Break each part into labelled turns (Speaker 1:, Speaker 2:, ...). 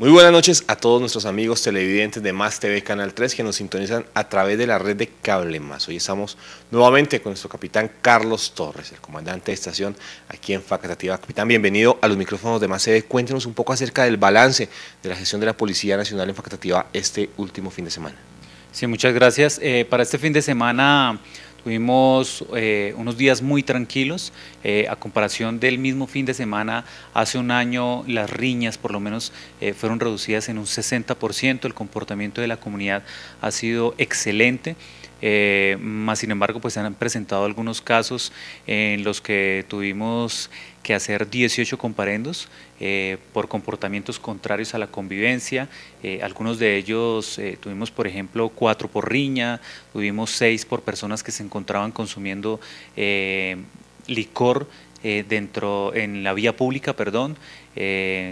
Speaker 1: Muy buenas noches a todos nuestros amigos televidentes de Más TV Canal 3 que nos sintonizan a través de la red de Cable Más. Hoy estamos nuevamente con nuestro capitán Carlos Torres, el comandante de estación aquí en Facatativa. Capitán, bienvenido a los micrófonos de Más TV. Cuéntenos un poco acerca del balance
Speaker 2: de la gestión de la Policía Nacional en Facultativa este último fin de semana. Sí, muchas gracias. Eh, para este fin de semana Tuvimos eh, unos días muy tranquilos, eh, a comparación del mismo fin de semana, hace un año las riñas por lo menos eh, fueron reducidas en un 60%, el comportamiento de la comunidad ha sido excelente. Eh, más sin embargo, pues se han presentado algunos casos en los que tuvimos que hacer 18 comparendos eh, por comportamientos contrarios a la convivencia. Eh, algunos de ellos tuvimos, por ejemplo, cuatro por riña, tuvimos seis por personas que se encontraban consumiendo licor dentro en la vía pública, perdón.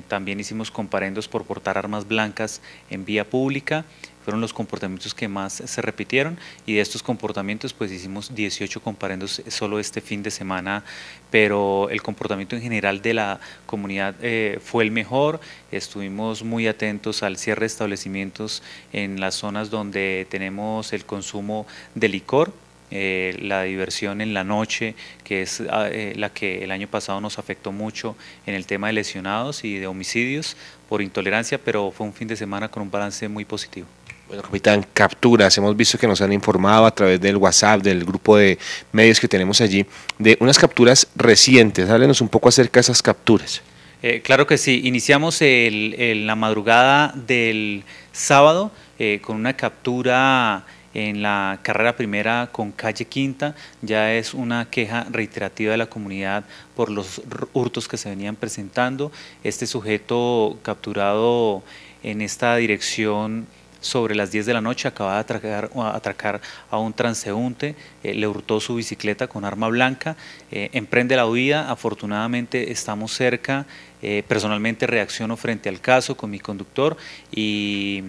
Speaker 2: también hicimos comparendos por portar armas blancas en vía pública fueron los comportamientos que más se repitieron y de estos comportamientos pues hicimos 18 comparendos solo este fin de semana, pero el comportamiento en general de la comunidad eh, fue el mejor, estuvimos muy atentos al cierre de establecimientos en las zonas donde tenemos el consumo de licor, eh, la diversión en la noche, que es ah, eh, la que el año pasado nos afectó mucho en el tema de lesionados y de homicidios por intolerancia, pero fue un fin de semana con un balance muy positivo. Bueno,
Speaker 1: capitán, capturas. Hemos visto que nos han informado a través del WhatsApp, del grupo de medios que tenemos allí, de unas capturas recientes. Háblenos un poco acerca de esas capturas.
Speaker 2: Eh, claro que sí. Iniciamos la madrugada del sábado eh, con una captura en la carrera primera con calle Quinta. Ya es una queja reiterativa de la comunidad por los hurtos que se venían presentando. Este sujeto capturado en esta dirección sobre las 10 de la noche acaba de atracar, a un transeúnte, eh, le hurtó su bicicleta con arma blanca, eh, emprende la huida, afortunadamente estamos cerca, eh, personalmente reacciono frente al caso con mi conductor y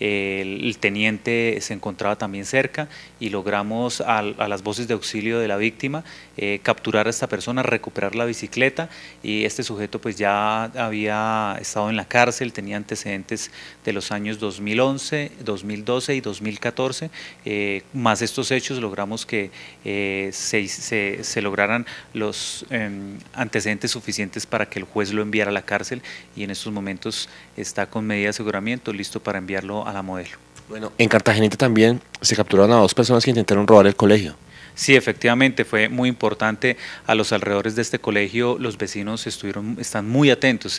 Speaker 2: el, teniente se encontraba también cerca y logramos a, las voces de auxilio de la víctima eh, capturar a esta persona, recuperar la bicicleta y este sujeto pues ya había estado en la cárcel, tenía antecedentes de los años 2011, 2012 y 2014, eh, más estos hechos logramos que eh, se, se, lograran los em, antecedentes suficientes para que el juez lo enviara a la cárcel y en estos momentos está con medida de aseguramiento listo para enviarlo a la modelo. Bueno,
Speaker 1: en Cartagena también se capturaron a dos personas que intentaron robar el colegio.
Speaker 2: Sí, efectivamente, fue muy importante. A los alrededores de este colegio, los vecinos estuvieron, están muy atentos.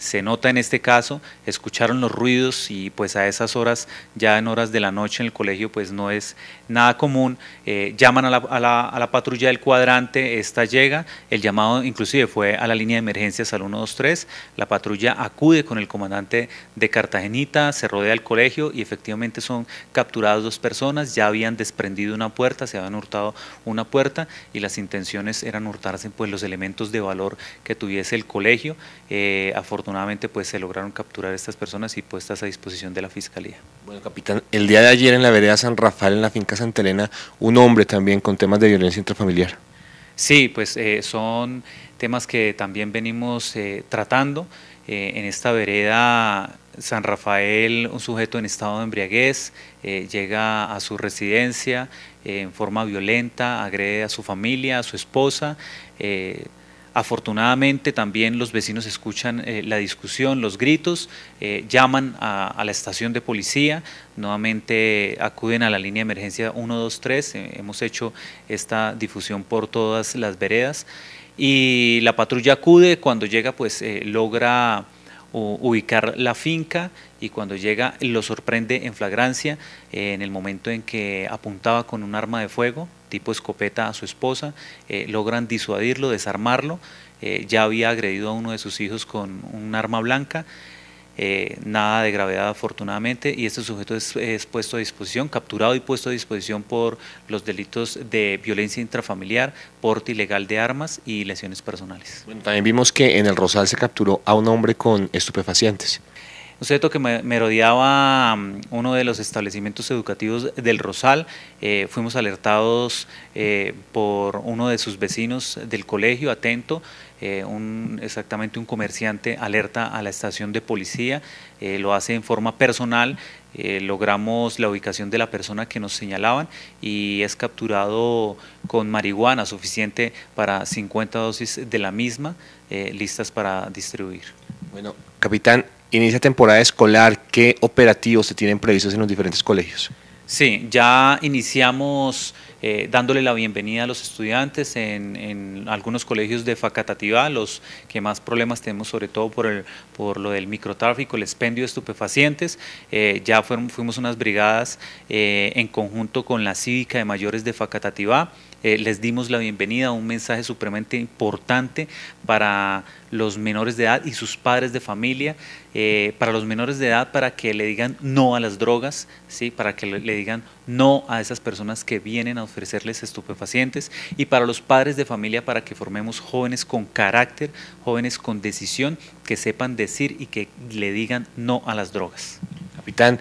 Speaker 2: Se, nota en este caso, escucharon los ruidos y pues a esas horas, ya en horas de la noche en el colegio, pues no es nada común. Eh, llaman a la, a, la, a la, patrulla del cuadrante, esta llega, el llamado inclusive fue a la línea de emergencias al 123, la patrulla acude con el comandante de Cartagenita, se rodea el colegio y efectivamente son capturadas dos personas, ya habían desprendido una puerta, se habían hurtado una puerta y las intenciones eran hurtarse pues los elementos de valor que tuviese el colegio. Eh, afortunadamente pues se lograron capturar estas personas y puestas a disposición de la fiscalía. Bueno capitán,
Speaker 1: el día de ayer en la vereda San Rafael, en la finca Santa Elena, un hombre también con temas de violencia intrafamiliar.
Speaker 2: Sí, pues eh, son temas que también venimos eh, tratando. Eh, en esta vereda San Rafael, un sujeto en estado de embriaguez, eh, llega a su residencia eh, en forma violenta, agrede a su familia, a su esposa. afortunadamente también los vecinos escuchan la discusión, los gritos, llaman a, la estación de policía, nuevamente acuden a la línea de emergencia 123, hemos hecho esta difusión por todas las veredas y la patrulla acude, cuando llega pues eh, logra ubicar la finca y cuando llega lo sorprende en flagrancia eh, en el momento en que apuntaba con un arma de fuego tipo escopeta a su esposa, eh, logran disuadirlo, desarmarlo, ya había agredido a uno de sus hijos con un arma blanca, eh, nada de gravedad afortunadamente, y este sujeto es, puesto a disposición, capturado y puesto a disposición por los delitos de violencia intrafamiliar, porte ilegal de armas y lesiones personales.
Speaker 1: también vimos que en el Rosal se capturó a un hombre con estupefacientes
Speaker 2: cierto que merodeaba mm, uno de los establecimientos educativos del Rosal. Eh, fuimos alertados eh, por uno de sus vecinos del colegio, atento, eh, un, exactamente un comerciante alerta a la estación de policía, lo hace en forma personal. logramos la ubicación de la persona que nos señalaban y es capturado con marihuana suficiente para 50 dosis de la misma, listas para distribuir. Bueno,
Speaker 1: capitán, Inicia temporada escolar, ¿qué operativos se tienen previstos en los diferentes colegios?
Speaker 2: Sí, ya iniciamos eh, dándole la bienvenida a los estudiantes en, algunos colegios de Facatativá, los que más problemas tenemos sobre todo por, lo del microtráfico, el expendio de estupefacientes. Eh, ya fuimos unas brigadas eh, en conjunto con la cívica de mayores de Facatativá, eh, les dimos la bienvenida a un mensaje supremamente importante para los menores de edad y sus padres de familia, eh, para los menores de edad, para que le digan no a las drogas, ¿sí? para que le, digan no a esas personas que vienen a ofrecerles estupefacientes y para los padres de familia, para que formemos jóvenes con carácter, jóvenes con decisión, que sepan decir y que le digan no a las drogas. Capitán,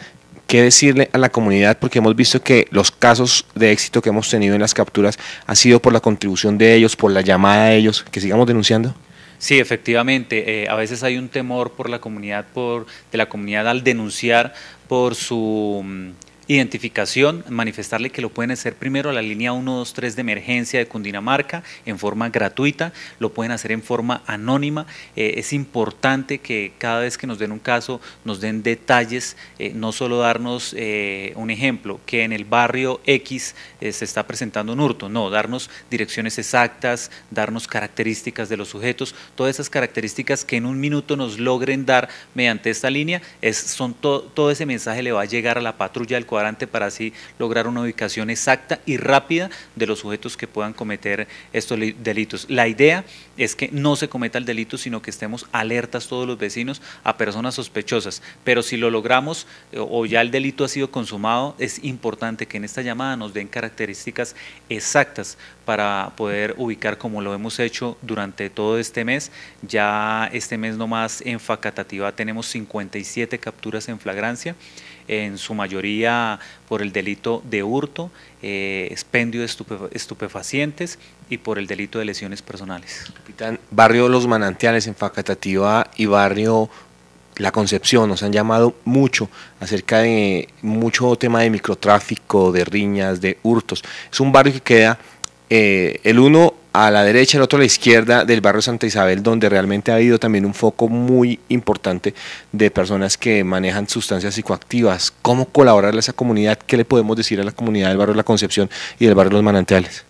Speaker 1: qué decirle a la comunidad, porque hemos visto que los casos de éxito que hemos tenido en las capturas ha sido por la contribución de ellos, por la llamada de ellos, que sigamos denunciando.
Speaker 2: Sí, efectivamente. Eh, a veces hay un temor por la comunidad, por, de la comunidad al denunciar por su mm, identificación, manifestarle que lo pueden hacer primero a la línea 123 de emergencia de Cundinamarca en forma gratuita, lo pueden hacer en forma anónima. Eh, es importante que cada vez que nos den un caso nos den detalles, eh, no solo darnos eh, un ejemplo, que en el barrio X se está presentando un hurto, no, darnos direcciones exactas, darnos características de los sujetos, todas esas características que en un minuto nos logren dar mediante esta línea, son todo ese mensaje le va a llegar a la patrulla del cuadro para así lograr una ubicación exacta y rápida de los sujetos que puedan cometer estos delitos. La idea es que no se cometa el delito, sino que estemos alertas todos los vecinos a personas sospechosas. Pero si lo logramos eh, o ya el delito ha sido consumado, es importante que en esta llamada nos den características exactas para poder ubicar como lo hemos hecho durante todo este mes. Ya este mes nomás en facatativa tenemos 57 capturas en flagrancia en su mayoría por el delito de hurto, eh, expendio de estupefacientes y por el delito de lesiones personales. Capitán,
Speaker 1: barrio Los Manantiales en Facatativa y barrio la Concepción, nos han llamado mucho acerca de mucho tema de microtráfico, de riñas, de hurtos. Es un barrio que queda eh, el uno a la derecha, el otro a la izquierda del barrio Santa Isabel, donde realmente ha habido también un foco muy importante de personas que manejan sustancias psicoactivas. ¿Cómo colaborar a esa comunidad? ¿Qué le podemos decir a la comunidad del barrio La Concepción y del barrio Los Manantiales?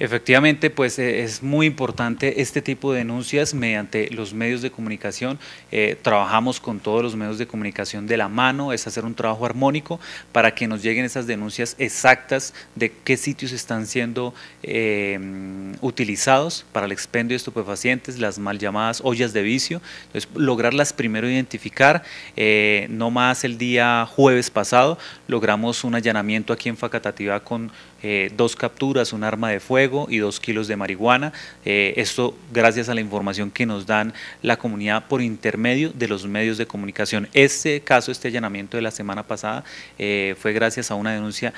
Speaker 2: Efectivamente, pues eh, es muy importante este tipo de denuncias mediante los medios de comunicación. Eh, trabajamos con todos los medios de comunicación de la mano, es hacer un trabajo armónico para que nos lleguen esas denuncias exactas de qué sitios están siendo eh, utilizados para el expendio de estupefacientes, las mal llamadas ollas de vicio. Entonces, lograrlas primero identificar. no más el día jueves pasado logramos un allanamiento aquí en Facatativá con dos capturas, un arma de fuego y dos kilos de marihuana. Eh, esto gracias a la información que nos dan la comunidad por intermedio de los medios de comunicación. Este caso, este allanamiento de la semana pasada, eh, fue gracias a una denuncia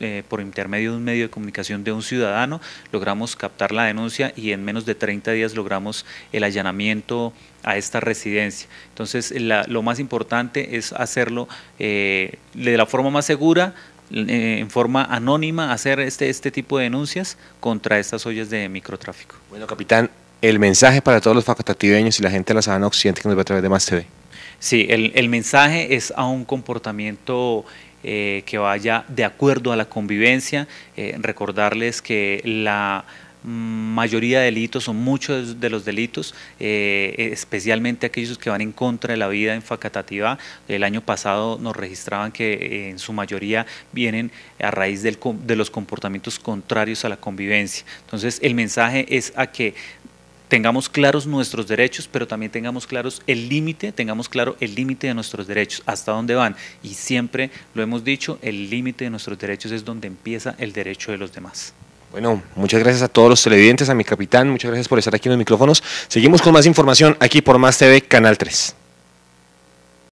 Speaker 2: eh, por intermedio de un medio de comunicación de un ciudadano. Logramos captar la denuncia y en menos de 30 días logramos el allanamiento a esta residencia. Entonces, lo más importante es hacerlo de la forma más segura, eh, en forma anónima hacer este, este tipo de denuncias contra estas ollas de microtráfico. Bueno, capitán,
Speaker 1: el mensaje para todos los facultativeños y la gente de la Sabana Occidente que nos va a través de Más TV.
Speaker 2: Sí, el, mensaje es a un comportamiento eh, que vaya de acuerdo a la convivencia, eh, recordarles que la mayoría de delitos o muchos de los delitos, eh, especialmente aquellos que van en contra de la vida en facatativa. El año pasado nos registraban que eh, en su mayoría vienen a raíz de los comportamientos contrarios a la convivencia. Entonces el mensaje es a que tengamos claros nuestros derechos, pero también tengamos claros el límite, tengamos claro el límite de nuestros derechos, hasta dónde van. Y siempre lo hemos dicho, el límite de nuestros derechos es donde empieza el derecho de los demás.
Speaker 1: Bueno, muchas gracias a todos los televidentes, a mi capitán, muchas gracias por estar aquí en los micrófonos. Seguimos con más información aquí por Más TV, Canal 3.